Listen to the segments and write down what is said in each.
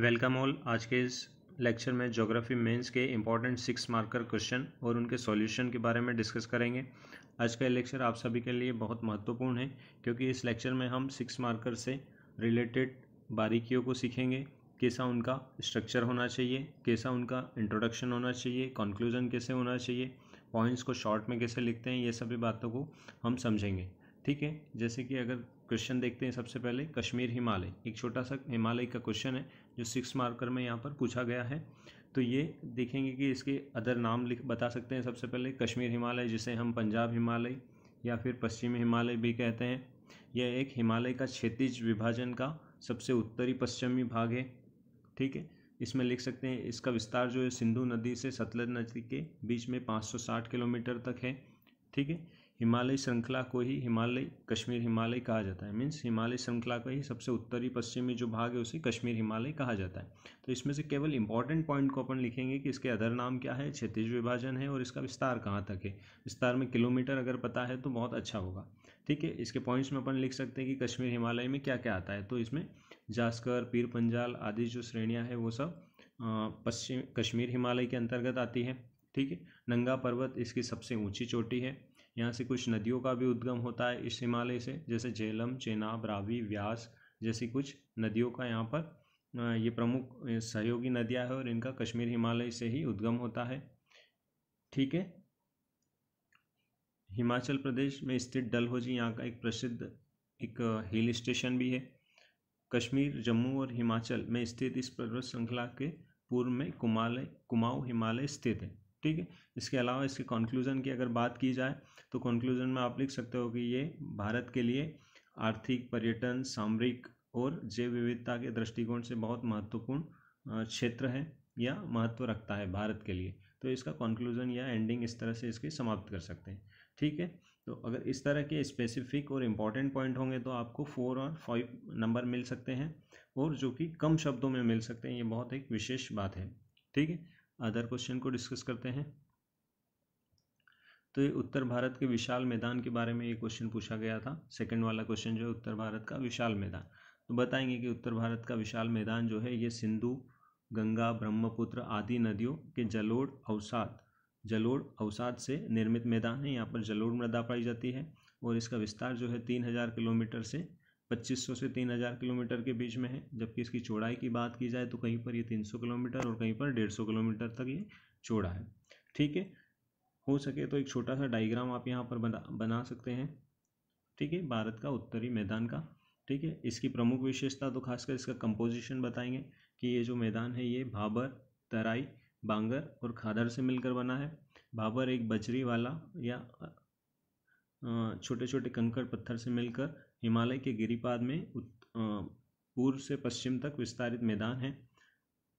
welcome all आज के इस लेक्चर में ज्योग्राफी मेंस के इंपॉर्टेंट सिक्स मार्कर क्वेश्चन और उनके सॉल्यूशन के बारे में डिस्कस करेंगे आज का लेक्चर आप सभी के लिए बहुत महत्वपूर्ण है क्योंकि इस लेक्चर में हम सिक्स मार्कर से रिलेटेड बारीकियों को सीखेंगे कैसा उनका स्ट्रक्चर होना चाहिए कैसा उनका इंट्रोडक्शन होना चाहिए कंक्लूजन कैसे होना चाहिए पॉइंट्स को शॉर्ट में कैसे लिखते हैं ये सभी बातों को हम समझेंगे ठीक है जैसे कि अगर क्वेश्चन देखते हैं सबसे पहले कश्मीर हिमालय एक छोटा सा हिमालय का क्वेश्चन है जो सिक्स मार्कर में यहाँ पर पूछा गया है तो ये देखेंगे कि इसके अदर नाम लिख बता सकते हैं सबसे पहले कश्मीर हिमालय जिसे हम पंजाब हिमालय या फिर पश्चिमी हिमालय भी कहते हैं यह एक हिमालय का क्षेत्रीय विभाजन का सबसे उत्तरी पश्चिमी भाग है ठीक है इसमें लिख सकते हैं इसका विस्तार जो है सिंधु नदी से सतलज नदी के बीच में 560 किलोमीटर तक है ठीक है हिमालय श्रृंखला को ही हिमालय कश्मीर हिमालय कहा जाता है मीन्स हिमालय श्रृंखला का ही सबसे उत्तरी पश्चिमी जो भाग है उसे कश्मीर हिमालय कहा जाता है तो इसमें से केवल इंपॉर्टेंट पॉइंट को अपन लिखेंगे कि इसके अदर नाम क्या है क्षेत्रीय विभाजन है और इसका विस्तार कहाँ तक है विस्तार में किलोमीटर अगर पता है तो बहुत अच्छा होगा ठीक है इसके पॉइंट्स में अपन लिख सकते हैं कि कश्मीर हिमालय में क्या क्या आता है तो इसमें जास्कर पीर पंजाल आदि जो श्रेणियाँ हैं वो सब पश्चिम कश्मीर हिमालय के अंतर्गत आती है ठीक है नंगा पर्वत इसकी सबसे ऊंची चोटी है यहाँ से कुछ नदियों का भी उद्गम होता है इस हिमालय से जैसे झेलम चेनाब रावी व्यास जैसी कुछ नदियों का यहाँ पर ये प्रमुख सहयोगी नदियाँ है और इनका कश्मीर हिमालय से ही उद्गम होता है ठीक है हिमाचल प्रदेश में स्थित डलहौजी यहाँ का एक प्रसिद्ध एक हिल स्टेशन भी है कश्मीर जम्मू और हिमाचल में स्थित इस पर्वत श्रृंखला के पूर्व में कुमालय कुमाऊँ हिमालय स्थित है ठीक है इसके अलावा इसके कंक्लूजन की अगर बात की जाए तो कंक्लूजन में आप लिख सकते हो कि ये भारत के लिए आर्थिक पर्यटन सामरिक और जैव विविधता के दृष्टिकोण से बहुत महत्वपूर्ण क्षेत्र है या महत्व रखता है भारत के लिए तो इसका कंक्लूजन या एंडिंग इस तरह से इसकी समाप्त कर सकते हैं ठीक है तो अगर इस तरह के स्पेसिफिक और इम्पॉर्टेंट पॉइंट होंगे तो आपको फोर और फाइव नंबर मिल सकते हैं और जो कि कम शब्दों में मिल सकते हैं ये बहुत एक विशेष बात है ठीक है अदर क्वेश्चन को डिस्कस करते हैं तो ये उत्तर भारत के विशाल मैदान के बारे में ये क्वेश्चन पूछा गया था सेकंड वाला क्वेश्चन जो है उत्तर भारत का विशाल मैदान तो बताएंगे कि उत्तर भारत का विशाल मैदान जो है ये सिंधु गंगा ब्रह्मपुत्र आदि नदियों के जलोड़ अवसाद जलोड़ अवसाद से निर्मित मैदान है यहाँ पर जलोड़ मृदा पाई जाती है और इसका विस्तार जो है तीन हज़ार किलोमीटर से 2500 से 3000 किलोमीटर के बीच में है जबकि इसकी चौड़ाई की बात की जाए तो कहीं पर ये 300 किलोमीटर और कहीं पर 150 किलोमीटर तक ये चौड़ा है ठीक है हो सके तो एक छोटा सा डाइग्राम आप यहाँ पर बना बना सकते हैं ठीक है भारत का उत्तरी मैदान का ठीक है इसकी प्रमुख विशेषता तो खासकर इसका कंपोजिशन बताएंगे कि ये जो मैदान है ये भाबर तराई बांगर और खादर से मिलकर बना है भाबर एक बजरी वाला या छोटे छोटे कंकड़ पत्थर से मिलकर हिमालय के गिरिपाद में पूर्व से पश्चिम तक विस्तारित मैदान है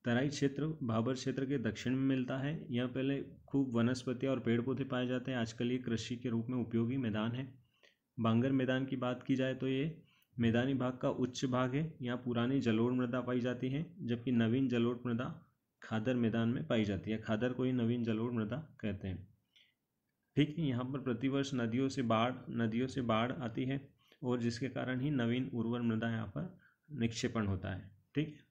तराई क्षेत्र भाबर क्षेत्र के दक्षिण में मिलता है यह पहले खूब वनस्पति और पेड़ पौधे पाए जाते हैं आजकल ये कृषि के रूप में उपयोगी मैदान है बांगर मैदान की बात की जाए तो ये मैदानी भाग का उच्च भाग है यहाँ पुरानी जलोढ़ मृदा पाई जाती है जबकि नवीन जलोढ़ मृदा खादर मैदान में पाई जाती है खादर को ही नवीन जलोढ़ मृदा कहते हैं ठीक है यहाँ पर प्रतिवर्ष नदियों से बाढ़ नदियों से बाढ़ आती है और जिसके कारण ही नवीन उर्वर मृदा यहाँ पर निक्षेपण होता है ठीक है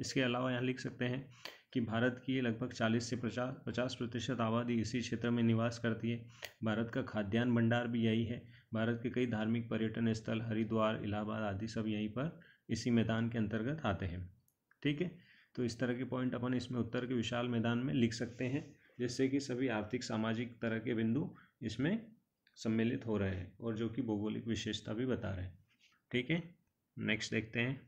इसके अलावा यहाँ लिख सकते हैं कि भारत की लगभग 40 से पचास प्रतिशत आबादी इसी क्षेत्र में निवास करती है भारत का खाद्यान्न भंडार भी यही है भारत के कई धार्मिक पर्यटन स्थल हरिद्वार इलाहाबाद आदि सब यहीं पर इसी मैदान के अंतर्गत आते हैं ठीक है तो इस तरह के पॉइंट अपन इसमें उत्तर के विशाल मैदान में लिख सकते हैं जिससे कि सभी आर्थिक सामाजिक तरह के बिंदु इसमें सम्मिलित हो रहे हैं और जो कि भौगोलिक विशेषता भी बता रहे हैं ठीक है नेक्स्ट देखते हैं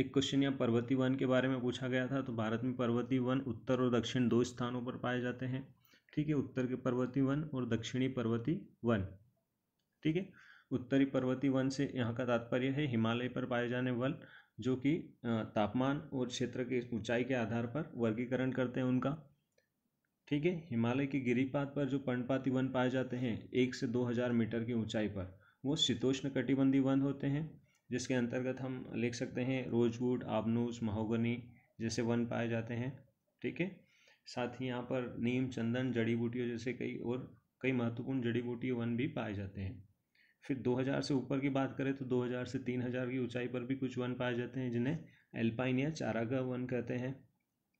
एक क्वेश्चन यहाँ पर्वती वन के बारे में पूछा गया था तो भारत में पर्वतीय वन उत्तर और दक्षिण दो स्थानों पर पाए जाते हैं ठीक है उत्तर के पर्वतीय वन और दक्षिणी पर्वती वन ठीक है उत्तरी पर्वती वन से यहाँ का तात्पर्य है हिमालय पर पाए जाने वन जो कि तापमान और क्षेत्र के ऊंचाई के आधार पर वर्गीकरण करते हैं उनका ठीक है हिमालय के गिरिपात पर जो पर्णपाती वन पाए जाते हैं एक से दो हज़ार मीटर की ऊंचाई पर वो शीतोष्ण कटिबंधी वन होते हैं जिसके अंतर्गत हम लिख सकते हैं रोजवुड आबनूस महोगनी जैसे वन पाए जाते हैं ठीक है साथ ही यहाँ पर नीम चंदन जड़ी बूटियों जैसे कई और कई महत्वपूर्ण जड़ी बूटी वन भी पाए जाते हैं फिर 2000 से ऊपर की बात करें तो 2000 से 3000 की ऊंचाई पर भी कुछ वन पाए जाते हैं जिन्हें एल्पाइन या चारागा वन कहते हैं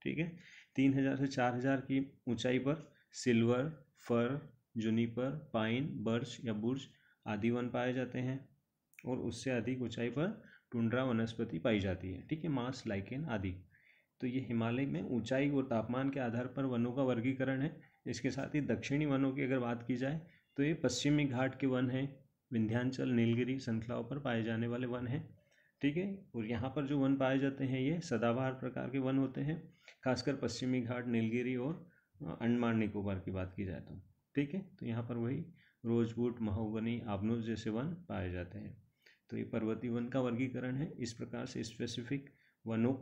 ठीक है तीन हज़ार से चार हज़ार की ऊंचाई पर silver fir juniper pine birch या बुर्ज आदि वन पाए जाते हैं और उससे अधिक ऊंचाई पर टुंड्रा वनस्पति पाई जाती है ठीक है मांस लाइकेन आदि तो ये हिमालय में ऊंचाई और तापमान के आधार पर वनों का वर्गीकरण है इसके साथ ही दक्षिणी वनों की अगर बात की जाए तो ये पश्चिमी घाट के वन हैं विंध्यांचल नीलगिरी श्रृंखलाओं पर पाए जाने वाले वन हैं ठीक है और यहाँ पर जो वन पाए जाते हैं ये सदाबहार प्रकार के वन होते हैं खासकर पश्चिमी घाट नीलगिरी और अंडमान निकोबार की बात की जाए तो ठीक है तो यहाँ पर वही रोजवुड महोगनी आबनूस जैसे वन पाए जाते हैं तो ये पर्वतीय वन का वर्गीकरण है इस प्रकार से स्पेसिफिक वनों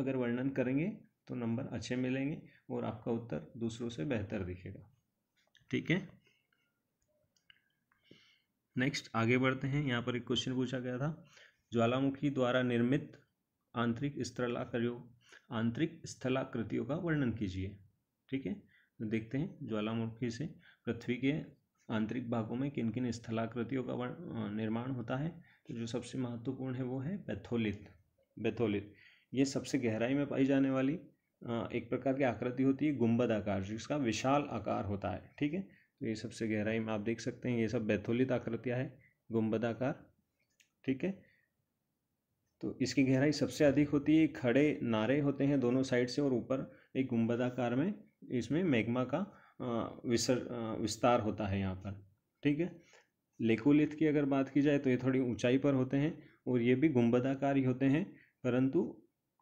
अगर वर्णन करेंगे तो नंबर अच्छे मिलेंगे और आपका उत्तर दूसरों से बेहतर दिखेगा ठीक है नेक्स्ट आगे बढ़ते हैं यहाँ पर एक क्वेश्चन पूछा गया था ज्वालामुखी द्वारा निर्मित आंतरिक स्त्रला आंतरिक स्थलाकृतियों का वर्णन कीजिए ठीक है तो देखते हैं ज्वालामुखी से पृथ्वी के आंतरिक भागों में किन किन स्थलाकृतियों का निर्माण होता है तो जो सबसे महत्वपूर्ण है वो है बैथोलित बैथोलित ये सबसे गहराई में पाई जाने वाली एक प्रकार की आकृति होती है गुंबद आकार जिसका विशाल आकार होता है ठीक है तो ये सबसे गहराई में आप देख सकते हैं ये सब बैथोलित आकृतियाँ है गुंबद आकार ठीक है तो इसकी गहराई सबसे अधिक होती है खड़े नारे होते हैं दोनों साइड से और ऊपर एक गुम्बदाकार में इसमें मैग्मा का विसर विस्तार होता है यहाँ पर ठीक है लेकोलिथ की अगर बात की जाए तो ये थोड़ी ऊंचाई पर होते हैं और ये भी गुम्बदाकार ही होते हैं परंतु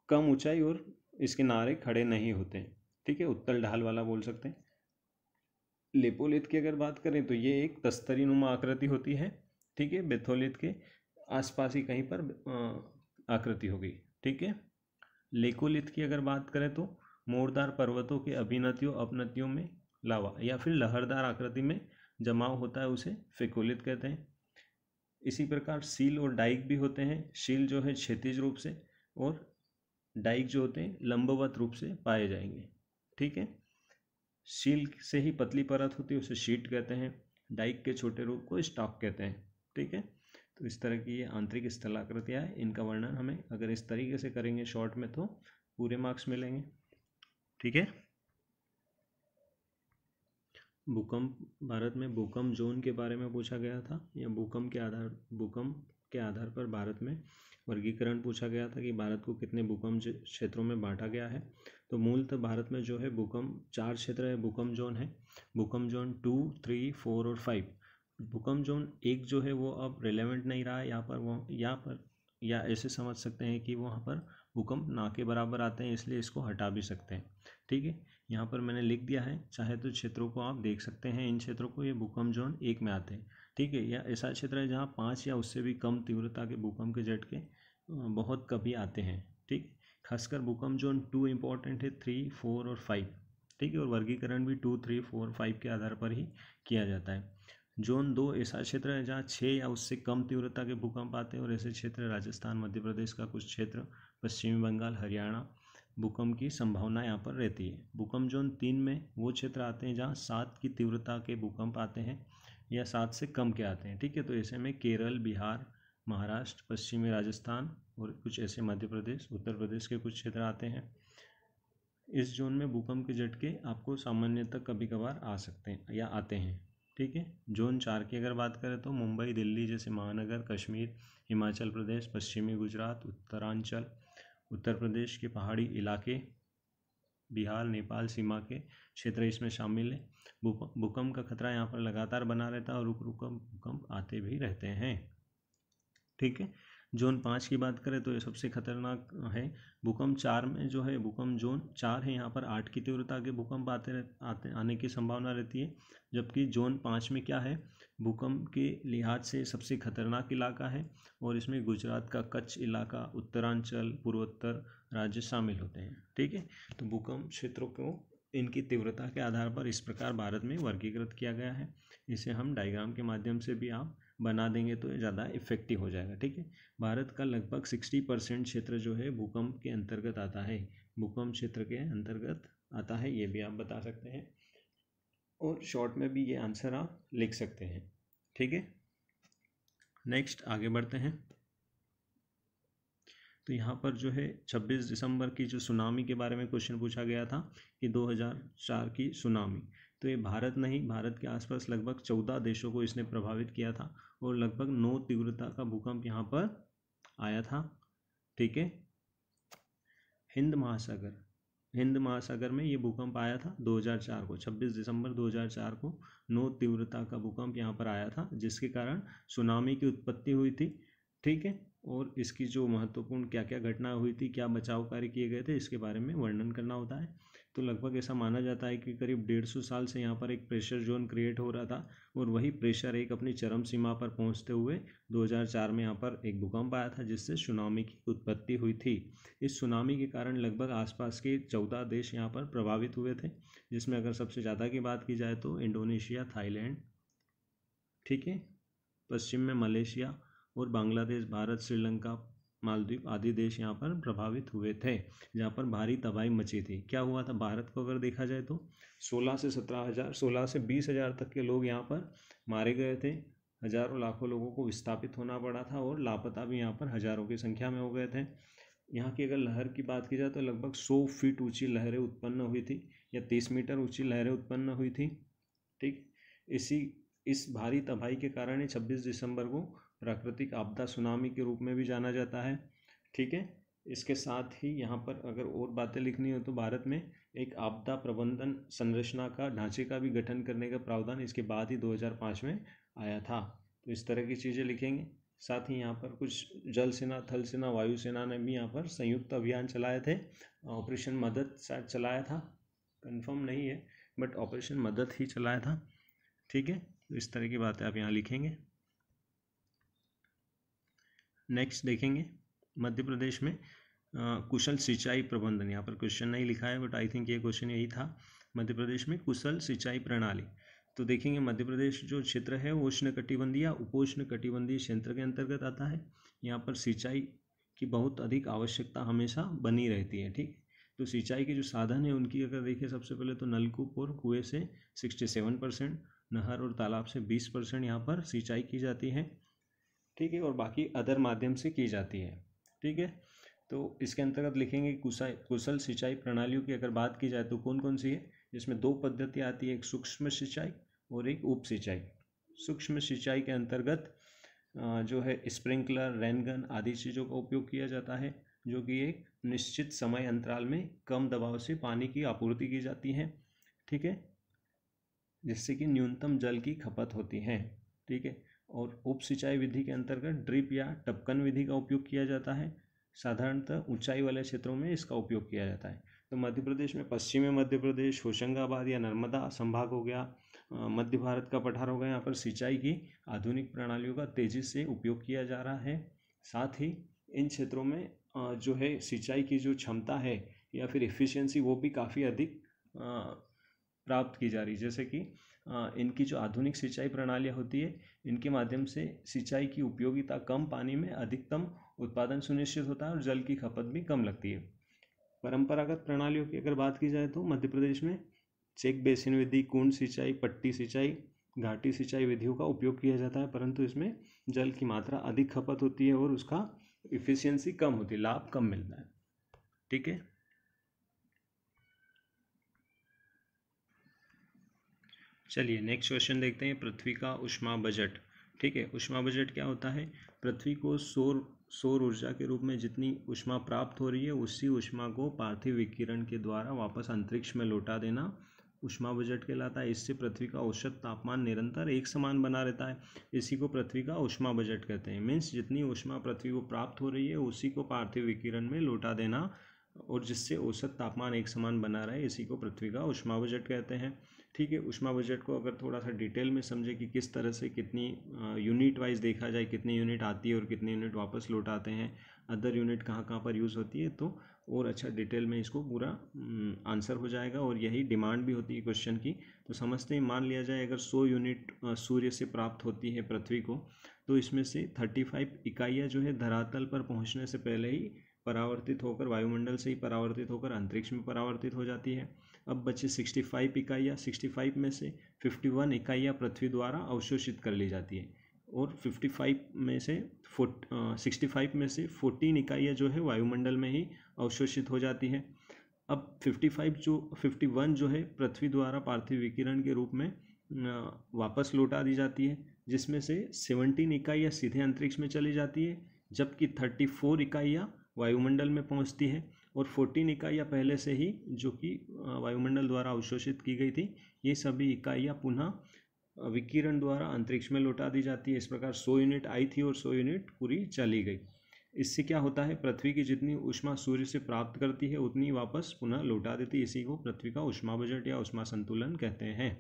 कम ऊंचाई और इसके नारे खड़े नहीं होते ठीक है उत्तल ढाल वाला बोल सकते हैं लेपोलिथ की अगर बात करें तो ये एक तस्तरी नुमा आकृति होती है ठीक है बेथोलिथ के आसपास ही कहीं पर आकृति होगी ठीक है लेकोलिथ की अगर बात करें तो मोड़दार पर्वतों के अभिनतियों अपनतियों में लावा या फिर लहरदार आकृति में जमाव होता है उसे फेकोलित कहते हैं इसी प्रकार सील और डाइक भी होते हैं सील जो है क्षतिज रूप से और डाइक जो होते हैं लंबवत रूप से पाए जाएंगे ठीक है सील से ही पतली परत होती है उसे शीट कहते हैं डाइक के छोटे रूप को स्टॉक कहते हैं ठीक है तो इस तरह की ये आंतरिक स्थलाकृतियाँ हैं इनका वर्णन हमें अगर इस तरीके से करेंगे शॉर्ट में तो पूरे मार्क्स मिलेंगे ठीक है भूकंप भारत में भूकंप जोन के बारे में पूछा गया था या भूकंप के आधार भूकंप के आधार पर भारत में वर्गीकरण पूछा गया था कि भारत को कितने भूकंप क्षेत्रों में बांटा गया है तो मूलतः भारत में जो है भूकंप चार क्षेत्र है भूकंप जोन है भूकंप जोन टू थ्री फोर और फाइव भूकंप जोन एक जो है वो अब रेलेवेंट नहीं रहा यहाँ पर वो यहाँ पर या ऐसे समझ सकते हैं कि वहाँ पर भूकंप ना के बराबर आते हैं इसलिए इसको हटा भी सकते हैं ठीक है यहाँ पर मैंने लिख दिया है चाहे तो क्षेत्रों को आप देख सकते हैं इन क्षेत्रों को ये भूकंप जोन एक में आते हैं ठीक है या ऐसा क्षेत्र है जहाँ पाँच या उससे भी कम तीव्रता के भूकंप के झटके बहुत कभी आते हैं ठीक खासकर भूकंप जोन टू इम्पॉर्टेंट है थ्री फोर और फाइव ठीक है और वर्गीकरण भी टू थ्री फोर फाइव के आधार पर ही किया जाता है जोन दो ऐसा क्षेत्र है जहाँ छः या उससे कम तीव्रता के भूकंप आते हैं और ऐसे क्षेत्र राजस्थान मध्य प्रदेश का कुछ क्षेत्र पश्चिमी बंगाल हरियाणा भूकंप की संभावना यहाँ पर रहती है भूकंप जोन तीन में वो क्षेत्र आते हैं जहाँ सात की तीव्रता के भूकंप आते हैं या सात से कम के आते हैं ठीक है तो ऐसे में केरल बिहार महाराष्ट्र पश्चिमी राजस्थान और कुछ ऐसे मध्य प्रदेश उत्तर प्रदेश के कुछ क्षेत्र आते हैं इस जोन में भूकंप के झटके आपको सामान्यतः कभी कभार आ सकते हैं या आते हैं ठीक है जोन चार की अगर बात करें तो मुंबई दिल्ली जैसे महानगर कश्मीर हिमाचल प्रदेश पश्चिमी गुजरात उत्तरांचल उत्तर प्रदेश के पहाड़ी इलाके बिहार नेपाल सीमा के क्षेत्र इसमें शामिल है भूकंप का खतरा यहाँ पर लगातार बना रहता है और रुक रुक भूकंप आते भी रहते हैं ठीक है जोन पाँच की बात करें तो ये सबसे खतरनाक है भूकंप चार में जो है भूकंप जोन चार है यहाँ पर आठ की तीव्रता के भूकंप आते आते आने की संभावना रहती है जबकि जोन पाँच में क्या है भूकंप के लिहाज से सबसे खतरनाक इलाका है और इसमें गुजरात का कच्छ इलाका उत्तरांचल पूर्वोत्तर राज्य शामिल होते हैं ठीक है तो भूकंप क्षेत्रों को इनकी तीव्रता के आधार पर इस प्रकार भारत में वर्गीकृत किया गया है इसे हम डायग्राम के माध्यम से भी आप बना देंगे तो ज़्यादा इफेक्टिव हो जाएगा ठीक है भारत का लगभग सिक्सटी परसेंट क्षेत्र जो है भूकंप के अंतर्गत आता है भूकंप क्षेत्र के अंतर्गत आता है ये भी आप बता सकते हैं और शॉर्ट में भी ये आंसर आप लिख सकते हैं ठीक है नेक्स्ट आगे बढ़ते हैं तो यहाँ पर जो है 26 दिसंबर की जो सुनामी के बारे में क्वेश्चन पूछा गया था कि 2004 की सुनामी तो ये भारत नहीं भारत के आसपास लगभग चौदह देशों को इसने प्रभावित किया था और लगभग नौ तीव्रता का भूकंप यहाँ पर आया था ठीक है हिंद महासागर हिंद महासागर में ये भूकंप आया था 2004 को 26 दिसंबर 2004 को नौ तीव्रता का भूकंप यहाँ पर आया था जिसके कारण सुनामी की उत्पत्ति हुई थी ठीक है और इसकी जो महत्वपूर्ण क्या क्या घटना हुई थी क्या बचाव कार्य किए गए थे इसके बारे में वर्णन करना होता है तो लगभग ऐसा माना जाता है कि करीब डेढ़ सौ साल से यहाँ पर एक प्रेशर जोन क्रिएट हो रहा था और वही प्रेशर एक अपनी चरम सीमा पर पहुँचते हुए 2004 में यहाँ पर एक भूकंप आया था जिससे सुनामी की उत्पत्ति हुई थी इस सुनामी के कारण लगभग आसपास के चौदह देश यहाँ पर प्रभावित हुए थे जिसमें अगर सबसे ज़्यादा की बात की जाए तो इंडोनेशिया थाईलैंड ठीक है पश्चिम में मलेशिया और बांग्लादेश भारत श्रीलंका मालदीव आदि देश यहाँ पर प्रभावित हुए थे जहाँ पर भारी तबाही मची थी क्या हुआ था भारत को अगर देखा जाए तो 16 से सत्रह हज़ार सोलह से बीस हज़ार तक के लोग यहाँ पर मारे गए थे हज़ारों लाखों लोगों को विस्थापित होना पड़ा था और लापता भी यहाँ पर हज़ारों की संख्या में हो गए थे यहाँ की अगर लहर की बात की जाए तो लगभग सौ फीट ऊँची लहरें उत्पन्न हुई थी या तीस मीटर ऊँची लहरें उत्पन्न हुई थी ठीक इसी इस भारी तबाही के कारण ही छब्बीस दिसंबर को प्राकृतिक आपदा सुनामी के रूप में भी जाना जाता है ठीक है इसके साथ ही यहाँ पर अगर और बातें लिखनी हो तो भारत में एक आपदा प्रबंधन संरचना का ढांचे का भी गठन करने का प्रावधान इसके बाद ही 2005 में आया था तो इस तरह की चीज़ें लिखेंगे साथ ही यहाँ पर कुछ जल सेना थल सेना वायु सेना ने भी यहाँ पर संयुक्त अभियान चलाए थे ऑपरेशन मदद शायद चलाया था कन्फर्म नहीं है बट ऑपरेशन मदद ही चलाया था ठीक है तो इस तरह की बातें आप यहाँ लिखेंगे नेक्स्ट देखेंगे मध्य प्रदेश में कुशल सिंचाई प्रबंधन यहाँ पर क्वेश्चन नहीं लिखा है बट आई थिंक ये क्वेश्चन यही था मध्य प्रदेश में कुशल सिंचाई प्रणाली तो देखेंगे मध्य प्रदेश जो क्षेत्र है वो उष्ण कटिबंधीय या उपोष्ण कटिबंधीय क्षेत्र के अंतर्गत आता है यहाँ पर सिंचाई की बहुत अधिक आवश्यकता हमेशा बनी रहती है ठीक तो सिंचाई के जो साधन है उनकी अगर देखें सबसे पहले तो नलकूप और कुएँ से सिक्सटी सेवन परसेंट नहर और तालाब से बीस परसेंट यहाँ पर सिंचाई की जाती है ठीक है और बाकी अदर माध्यम से की जाती है ठीक है तो इसके अंतर्गत लिखेंगे कुशल कुशल सिंचाई प्रणालियों की अगर बात की जाए तो कौन कौन सी है जिसमें दो पद्धति आती है एक सूक्ष्म सिंचाई और एक उप सिंचाई सूक्ष्म सिंचाई के अंतर्गत जो है स्प्रिंकलर रेनगन आदि चीज़ों का उपयोग किया जाता है जो कि एक निश्चित समय अंतराल में कम दबाव से पानी की आपूर्ति की जाती है ठीक है जिससे कि न्यूनतम जल की खपत होती है ठीक है और उप सिंचाई विधि के अंतर्गत ड्रिप या टपकन विधि का उपयोग किया जाता है साधारणतः ऊंचाई वाले क्षेत्रों में इसका उपयोग किया जाता है तो मध्य प्रदेश में पश्चिमी मध्य प्रदेश होशंगाबाद या नर्मदा संभाग हो गया मध्य भारत का पठार हो गया यहाँ पर सिंचाई की आधुनिक प्रणालियों का तेज़ी से उपयोग किया जा रहा है साथ ही इन क्षेत्रों में जो है सिंचाई की जो क्षमता है या फिर एफिशिएंसी वो भी काफ़ी अधिक प्राप्त की जा रही है जैसे कि इनकी जो आधुनिक सिंचाई प्रणालियाँ होती है इनके माध्यम से सिंचाई की उपयोगिता कम पानी में अधिकतम उत्पादन सुनिश्चित होता है और जल की खपत भी कम लगती है परंपरागत प्रणालियों की अगर बात की जाए तो मध्य प्रदेश में चेक बेसिन विधि कुंड सिंचाई पट्टी सिंचाई घाटी सिंचाई विधियों का उपयोग किया जाता है परंतु इसमें जल की मात्रा अधिक खपत होती है और उसका इफिशियंसी कम होती है लाभ कम मिलता है ठीक है चलिए नेक्स्ट क्वेश्चन देखते हैं पृथ्वी का उष्मा बजट ठीक है उष्मा बजट क्या होता है पृथ्वी को सौर सौर ऊर्जा के रूप में जितनी उष्मा प्राप्त हो रही है उसी उष्मा को पार्थिव विकिरण के द्वारा वापस अंतरिक्ष में लौटा देना उष्मा बजट कहलाता है इससे पृथ्वी का औसत तापमान निरंतर एक समान बना रहता है इसी को पृथ्वी का उष्मा बजट कहते हैं मीन्स जितनी उष्मा पृथ्वी को प्राप्त हो रही है उसी को पार्थिव विकिरण में लौटा देना और जिससे औसत तापमान एक समान बना रहे इसी को पृथ्वी का उष्मा बजट कहते हैं ठीक है उष्मा बजट को अगर थोड़ा सा डिटेल में समझे कि किस तरह से कितनी यूनिट वाइज देखा जाए कितनी यूनिट आती है और कितनी यूनिट वापस लौट आते हैं अदर यूनिट कहाँ कहाँ पर यूज़ होती है तो और अच्छा डिटेल में इसको पूरा आंसर हो जाएगा और यही डिमांड भी होती है क्वेश्चन की तो समझते हैं मान लिया जाए अगर 100 यूनिट सूर्य से प्राप्त होती है पृथ्वी को तो इसमें से 35 इकाइयाँ जो है धरातल पर पहुँचने से पहले ही परावर्तित होकर वायुमंडल से ही परावर्तित होकर अंतरिक्ष में परावर्तित हो जाती है अब बचे 65 इकाइयाँ सिक्सटी में से 51 इकाइयाँ पृथ्वी द्वारा अवशोषित कर ली जाती है और 55 में से फोट सिक्सटी में से 14 इकाइयाँ जो है वायुमंडल में ही अवशोषित हो जाती है अब 55 जो 51 जो है पृथ्वी द्वारा पार्थिव विकिरण के रूप में वापस लौटा दी जाती है जिसमें से 17 इकाइयाँ सीधे अंतरिक्ष में चली जाती है जबकि 34 इकाइयाँ वायुमंडल में पहुँचती है और फोर्टीन इकाइयाँ पहले से ही जो कि वायुमंडल द्वारा अवशोषित की गई थी ये सभी इकाइयाँ पुनः विकिरण द्वारा अंतरिक्ष में लौटा दी जाती है इस प्रकार सौ यूनिट आई थी और सौ यूनिट पूरी चली गई इससे क्या होता है पृथ्वी की जितनी उष्मा सूर्य से प्राप्त करती है उतनी वापस पुनः लौटा देती है इसी को पृथ्वी का उष्मा बजट या उष्मा संतुलन कहते हैं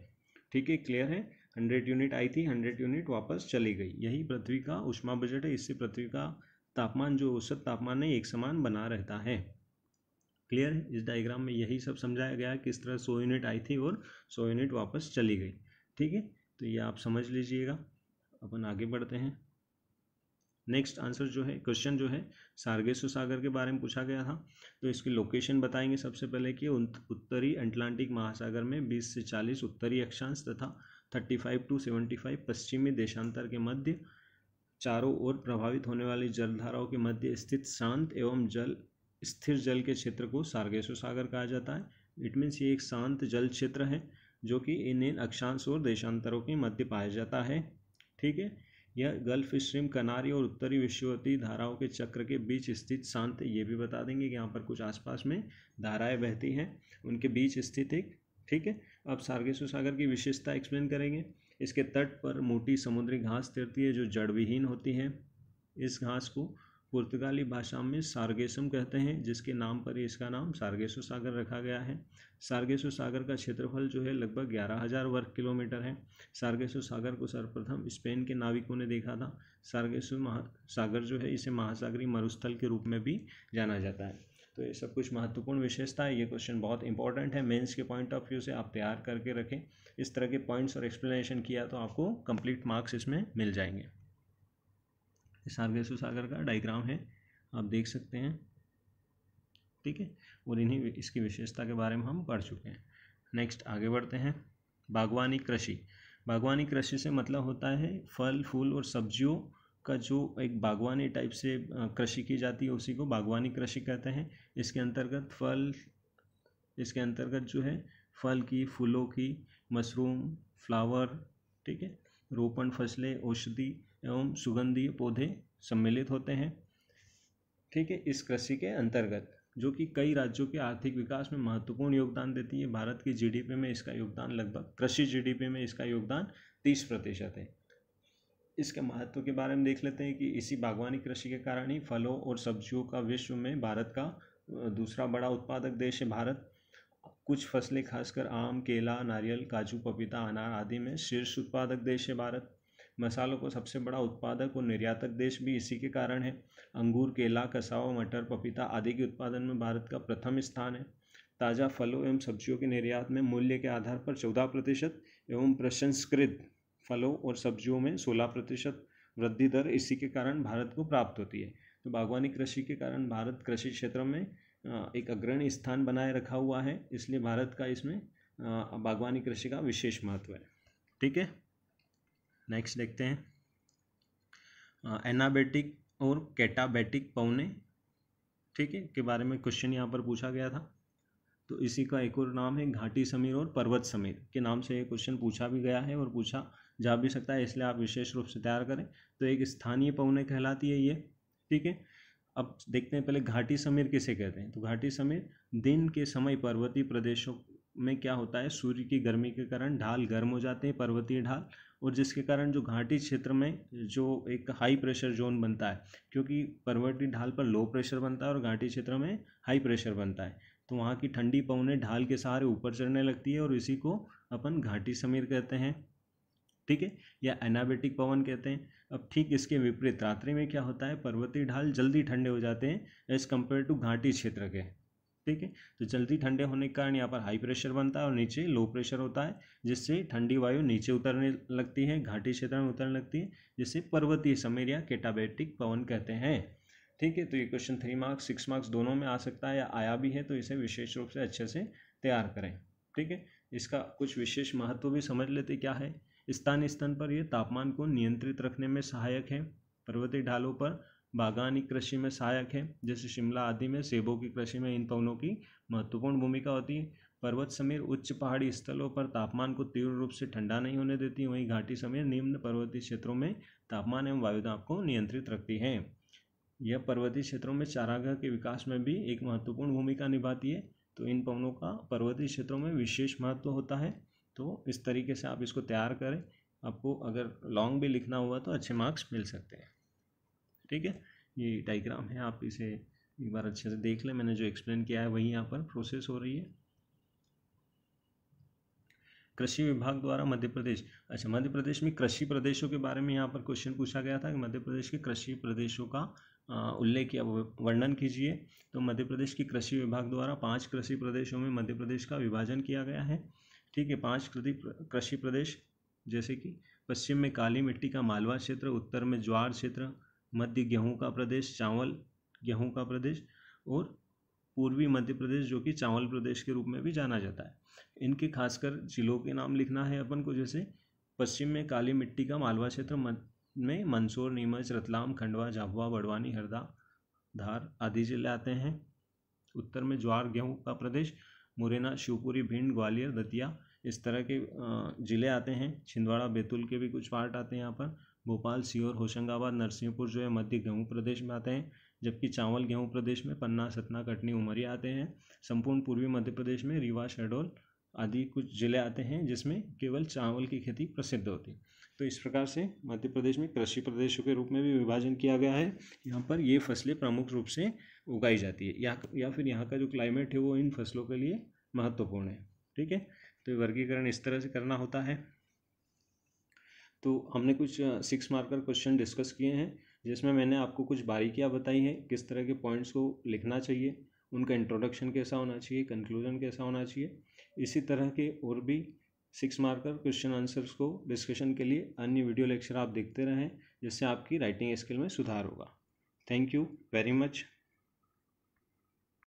ठीक है क्लियर है हंड्रेड यूनिट आई थी हंड्रेड यूनिट वापस चली गई यही पृथ्वी का उष्मा बजट है इससे पृथ्वी का तापमान जो औसत तापमान है एक समान बना रहता है क्लियर है इस डायग्राम में यही सब समझाया गया किस तरह सौ यूनिट आई थी और सौ यूनिट वापस चली गई ठीक है तो ये आप समझ लीजिएगा अपन आगे बढ़ते हैं नेक्स्ट आंसर जो है क्वेश्चन जो है सार्गेसो सागर के बारे में पूछा गया था तो इसकी लोकेशन बताएंगे सबसे पहले कि उत्तरी अटलांटिक महासागर में 20 से 40 उत्तरी अक्षांश तथा 35 टू 75 पश्चिमी देशांतर के मध्य चारों ओर प्रभावित होने वाली जलधाराओं के मध्य स्थित शांत एवं जल स्थिर जल के क्षेत्र को सार्गेसो सागर कहा जाता है इट मीन्स ये एक शांत जल क्षेत्र है जो कि इन इन अक्षांश और देशांतरों के मध्य पाया जाता है ठीक है यह गल्फ स्ट्रीम कनारी और उत्तरी विश्ववती धाराओं के चक्र के बीच स्थित शांत ये भी बता देंगे कि यहाँ पर कुछ आसपास में धाराएं बहती हैं उनके बीच स्थित एक ठीक है अब सार्गेश्वर सागर की विशेषता एक्सप्लेन करेंगे इसके तट पर मोटी समुद्री घास तैरती है जो जड़ होती है इस घास को पुर्तगाली भाषा में सार्गेसम कहते हैं जिसके नाम पर ही इसका नाम सार्गेसो सागर रखा गया है सार्गेसो सागर का क्षेत्रफल जो है लगभग ग्यारह हज़ार वर्ग किलोमीटर है सार्गेसो सागर को सर्वप्रथम स्पेन के नाविकों ने देखा था सार्गेसो सागर जो है इसे महासागरी मरुस्थल के रूप में भी जाना जाता है तो ये सब कुछ महत्वपूर्ण विशेषता है ये क्वेश्चन बहुत इंपॉर्टेंट है मेंस के पॉइंट ऑफ व्यू से आप तैयार करके रखें इस तरह के पॉइंट्स और एक्सप्लेनेशन किया तो आपको कंप्लीट मार्क्स इसमें मिल जाएंगे सागर सुसागर का डाइग्राम है आप देख सकते हैं ठीक है और इन्हीं इसकी विशेषता के बारे में हम पढ़ चुके हैं नेक्स्ट आगे बढ़ते हैं बागवानी कृषि बागवानी कृषि से मतलब होता है फल फूल और सब्जियों का जो एक बागवानी टाइप से कृषि की जाती है उसी को बागवानी कृषि कहते हैं इसके अंतर्गत फल इसके अंतर्गत जो है फल की फूलों की मशरूम फ्लावर ठीक है रोपण फसलें औषधि एवं सुगंधीय पौधे सम्मिलित होते हैं ठीक है इस कृषि के अंतर्गत जो कि कई राज्यों के आर्थिक विकास में महत्वपूर्ण योगदान देती है भारत की जीडीपी में इसका योगदान लगभग कृषि जीडीपी में इसका योगदान तीस प्रतिशत है इसके महत्व के बारे में देख लेते हैं कि इसी बागवानी कृषि के कारण ही फलों और सब्जियों का विश्व में भारत का दूसरा बड़ा उत्पादक देश है भारत कुछ फसलें खासकर आम केला नारियल काजू पपीता अनार आदि में शीर्ष उत्पादक देश है भारत मसालों का सबसे बड़ा उत्पादक और निर्यातक देश भी इसी के कारण है अंगूर केला कसावा मटर पपीता आदि के उत्पादन में भारत का प्रथम स्थान है ताज़ा फलों एवं सब्जियों के निर्यात में मूल्य के आधार पर चौदह प्रतिशत एवं प्रसंस्कृत फलों और सब्जियों में सोलह प्रतिशत वृद्धि दर इसी के कारण भारत को प्राप्त होती है तो बागवानी कृषि के कारण भारत कृषि क्षेत्र में एक अग्रणी स्थान बनाए रखा हुआ है इसलिए भारत का इसमें बागवानी कृषि का विशेष महत्व है ठीक है नेक्स्ट देखते हैं एनाबेटिक और कैटाबेटिक पौने ठीक है के बारे में क्वेश्चन यहाँ पर पूछा गया था तो इसी का एक और नाम है घाटी समीर और पर्वत समीर के नाम से ये क्वेश्चन पूछा भी गया है और पूछा जा भी सकता है इसलिए आप विशेष रूप से तैयार करें तो एक स्थानीय पौने कहलाती है ये ठीक है अब देखते हैं पहले घाटी समीर किसे कहते हैं तो घाटी समीर दिन के समय पर्वतीय प्रदेशों में क्या होता है सूर्य की गर्मी के कारण ढाल गर्म हो जाते हैं पर्वतीय ढाल और जिसके कारण जो घाटी क्षेत्र में जो एक हाई प्रेशर जोन बनता है क्योंकि पर्वतीय ढाल पर लो प्रेशर बनता है और घाटी क्षेत्र में हाई प्रेशर बनता है तो वहाँ की ठंडी पवने ढाल के सहारे ऊपर चढ़ने लगती है और इसी को अपन घाटी समीर कहते हैं ठीक है या एनाबेटिक पवन कहते हैं अब ठीक इसके विपरीत रात्रि में क्या होता है पर्वतीय ढाल जल्दी ठंडे हो जाते हैं एज कम्पेयर टू घाटी क्षेत्र के ठीक है तो जल्दी ठंडे होने के कारण यहाँ पर हाई प्रेशर बनता है और नीचे लो प्रेशर होता है जिससे ठंडी वायु नीचे उतरने लगती है घाटी क्षेत्र में उतरने लगती है जिसे पर्वतीय या केटाबेटिक पवन कहते हैं ठीक है तो ये question three marks six marks दोनों में आ सकता है या आया भी है तो इसे विशेष रूप से अच्छे से तैयार करें ठीक है इसका कुछ विशेष महत्व भी समझ लेते क्या है स्थान स्थान पर यह तापमान को नियंत्रित रखने में सहायक है पर्वतीय ढालों पर बागानी कृषि में सहायक है जैसे शिमला आदि में सेबों की कृषि में इन पवनों की महत्वपूर्ण भूमिका होती है पर्वत समीर उच्च पहाड़ी स्थलों पर तापमान को तीव्र रूप से ठंडा नहीं होने देती वहीं घाटी समीर निम्न पर्वतीय क्षेत्रों में तापमान एवं वायुदाब को नियंत्रित रखती है यह पर्वतीय क्षेत्रों में चारागाह के विकास में भी एक महत्वपूर्ण भूमिका निभाती है तो इन पवनों का पर्वतीय क्षेत्रों में विशेष महत्व होता है तो इस तरीके से आप इसको तैयार करें आपको अगर लॉन्ग भी लिखना हुआ तो अच्छे मार्क्स मिल सकते हैं ठीक है ये डाइग्राम है आप इसे एक बार अच्छे से देख लें मैंने जो एक्सप्लेन किया है वही यहाँ पर प्रोसेस हो रही है कृषि विभाग द्वारा मध्य प्रदेश अच्छा मध्य प्रदेश में कृषि प्रदेशों के बारे में यहाँ पर क्वेश्चन पूछा गया था कि मध्य प्रदेश के कृषि प्रदेशों का उल्लेख या वर्णन कीजिए तो मध्य प्रदेश के कृषि विभाग द्वारा पांच कृषि प्रदेशों में मध्य प्रदेश का विभाजन किया गया है ठीक है पांच कृषि प्रदेश जैसे कि पश्चिम में काली मिट्टी का मालवा क्षेत्र उत्तर में ज्वार क्षेत्र मध्य गेहूं का प्रदेश चावल गेहूं का प्रदेश और पूर्वी मध्य प्रदेश जो कि चावल प्रदेश के रूप में भी जाना जाता है इनके खासकर जिलों के नाम लिखना है अपन को जैसे पश्चिम में काली मिट्टी का मालवा क्षेत्र में मंदसौर नीमच रतलाम खंडवा झाबुआ बड़वानी हरदा धार आदि जिले आते हैं उत्तर में ज्वार गेहूं का प्रदेश मुरैना शिवपुरी भिंड ग्वालियर दतिया इस तरह के जिले आते हैं छिंदवाड़ा बैतूल के भी कुछ पार्ट आते हैं यहाँ पर भोपाल सीहोर होशंगाबाद नरसिंहपुर जो है मध्य गेहूँ प्रदेश में आते हैं जबकि चावल गेहूँ प्रदेश में पन्ना सतना कटनी उमरिया आते हैं संपूर्ण पूर्वी मध्य प्रदेश में रीवा शहडोल आदि कुछ ज़िले आते हैं जिसमें केवल चावल की खेती प्रसिद्ध होती है तो इस प्रकार से मध्य प्रदेश में कृषि प्रदेशों के रूप में भी विभाजन किया गया है यहाँ पर ये फसलें प्रमुख रूप से उगाई जाती है या या फिर यहाँ का जो क्लाइमेट है वो इन फसलों के लिए महत्वपूर्ण है ठीक है तो वर्गीकरण इस तरह से करना होता है तो हमने कुछ सिक्स मार्कर क्वेश्चन डिस्कस किए हैं जिसमें मैंने आपको कुछ बारीकियाँ बताई हैं किस तरह के पॉइंट्स को लिखना चाहिए उनका इंट्रोडक्शन कैसा होना चाहिए कंक्लूजन कैसा होना चाहिए इसी तरह के और भी सिक्स मार्कर क्वेश्चन आंसर्स को डिस्कशन के लिए अन्य वीडियो लेक्चर आप देखते रहें जिससे आपकी राइटिंग स्किल में सुधार होगा थैंक यू वेरी मच